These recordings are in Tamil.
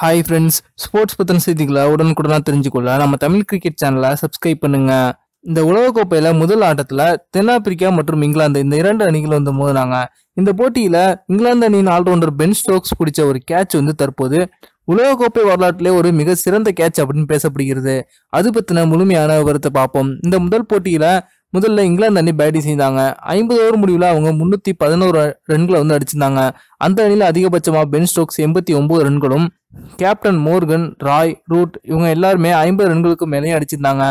ஹாய் ஃப்ரெண்ட்ஸ் ஸ்போர்ட்ஸ் பற்றின செய்திகளை உடனுக்குடனாக தெரிஞ்சுக்கொள்ள நம்ம தமிழ் கிரிக்கெட் சேனலை சப்ஸ்கிரைப் பண்ணுங்கள் இந்த உலகக்கோப்பையில் முதல் ஆட்டத்தில் தென்னாப்பிரிக்கா மற்றும் இங்கிலாந்து இந்த இரண்டு அணிகள் வந்து மோதினாங்க இந்த போட்டியில் இங்கிலாந்து அணியின் ஆல்ரவுண்டர் பென் ஸ்டோக்ஸ் பிடிச்ச ஒரு கேட்ச் வந்து தற்போது உலகக்கோப்பை வரலாற்றிலே ஒரு மிக சிறந்த கேட்ச் அப்படின்னு பேசப்படுகிறது அது பற்றின முழுமையான விவரத்தை பார்ப்போம் இந்த முதல் போட்டியில் முதல்ல இங்கிலாந்து அணி பேட்டிங் செய்தாங்க ஐம்பது ஓவர் முடிவில் அவங்க முன்னூற்றி பதினோரு ரன்களை வந்து அடிச்சிருந்தாங்க அந்த அணியில் அதிகபட்சமாக பென் ஸ்டோக்ஸ் எண்பத்தி ஒம்பது ரன்களும் கேப்டன் மோர்கன் ராய் ரூட் இவங்க எல்லாருமே ஐம்பது ரன்களுக்கு மேலேயும் அடிச்சிருந்தாங்க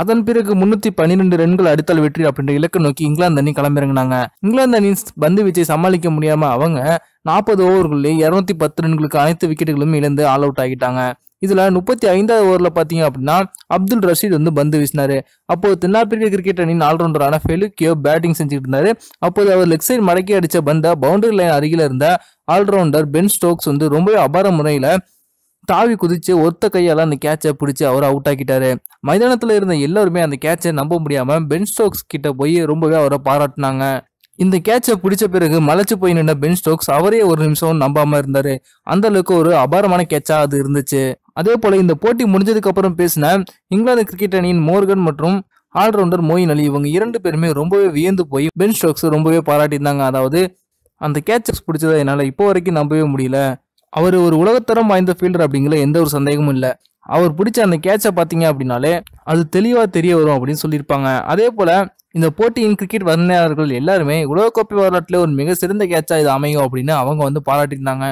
அதன் பிறகு முன்னூத்தி பன்னிரெண்டு ரன்கள் அடித்தால் வெற்றி அப்படின்ற இலக்கை நோக்கி இங்கிலாந்து அணி களமிறங்கினாங்க இங்கிலாந்து அணி பந்து வீச்சை சமாளிக்க முடியாம அவங்க நாற்பது ஓவர்களில் இருநூத்தி பத்து ரன்களுக்கு அனைத்து விக்கெட்டுகளும் இழந்து ஆல் அவுட் ஆகிட்டாங்க இதுல முப்பத்தி ஐந்தாவது ஓவரில் பார்த்தீங்க அப்படின்னா அப்துல் ரஷீத் வந்து பந்து வீசினாரு அப்போது தென்னாப்பிரிக்க கிரிக்கெட் அணியின் ஆல்ரவுண்டரான ஃபெலுக்கியோ பேட்டிங் செஞ்சுட்டு இருந்தாரு அப்போது அவர் லெக் சைட் மடக்கி அடிச்ச பந்த பவுண்டரி லைன் அருகில் இருந்த ஆல்ரவுண்டர் பென் ஸ்டோக்ஸ் வந்து ரொம்பவே அபார முறையில் தாவி குதிச்சு ஒத்த கையால் அந்த கேட்சை பிடிச்சி அவர் அவுட் ஆக்கிட்டாரு மைதானத்தில் இருந்த எல்லாருமே அந்த கேட்சை நம்ப முடியாமல் பென் ஸ்டோக்ஸ் கிட்ட போய் ரொம்பவே அவரை பாராட்டினாங்க இந்த கேட்சை பிடிச்ச பிறகு மலைச்சு போய் நின்ற பென் ஸ்டோக்ஸ் அவரே ஒரு நிமிஷம் நம்பாம இருந்தாரு அந்த அளவுக்கு ஒரு அபாரமான கேட்சா அது இருந்துச்சு அதே போல இந்த போட்டி முடிஞ்சதுக்கு அப்புறம் பேசின இங்கிலாந்து கிரிக்கெட் அணியின் மோர்கன் மற்றும் ஆல்ரவுண்டர் மோயின் அலி இவங்க இரண்டு பேருமே ரொம்பவே வியந்து போய் பென் ஸ்டோக்ஸ் ரொம்பவே பாராட்டியிருந்தாங்க அதாவது அந்த கேட்சஸ் பிடிச்சதை என்னால் இப்போ வரைக்கும் நம்பவே முடியல அவர் ஒரு உலகத்தரம் வாய்ந்த ஃபீல்டர் அப்படிங்கிற எந்த ஒரு சந்தேகமும் இல்லை அவர் பிடிச்ச அந்த கேட்சை பார்த்தீங்க அப்படின்னாலே அது தெளிவாக தெரிய வரும் அப்படின்னு சொல்லியிருப்பாங்க அதே போல் இந்த போட்டியின் கிரிக்கெட் வர்ணனையாளர்கள் எல்லாருமே உலகக்கோப்பை வரலாற்றில் ஒரு மிக சிறந்த கேட்சாக இது அமையும் அப்படின்னு அவங்க வந்து பாராட்டியிருந்தாங்க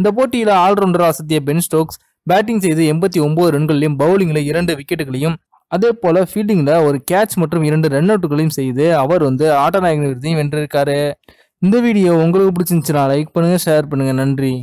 இந்த போட்டியில் ஆல்ரவுண்டர் அசத்திய பென் ஸ்டோக்ஸ் பேட்டிங் செய்து எண்பத்தி ஒன்பது ரன்களையும் பவுலிங்கில் இரண்டு விக்கெட்டுகளையும் அதே போல் ஃபீல்டிங்கில் ஒரு கேட்ச் மற்றும் இரண்டு ரன் அவுட்டுகளையும் செய்து அவர் வந்து ஆட்டநாயகன் விருதையும் வென்றிருக்காரு இந்த வீடியோ உங்களுக்கு பிடிச்சிருந்துச்சுன்னா லைக் பண்ணுங்கள் ஷேர் பண்ணுங்கள் நன்றி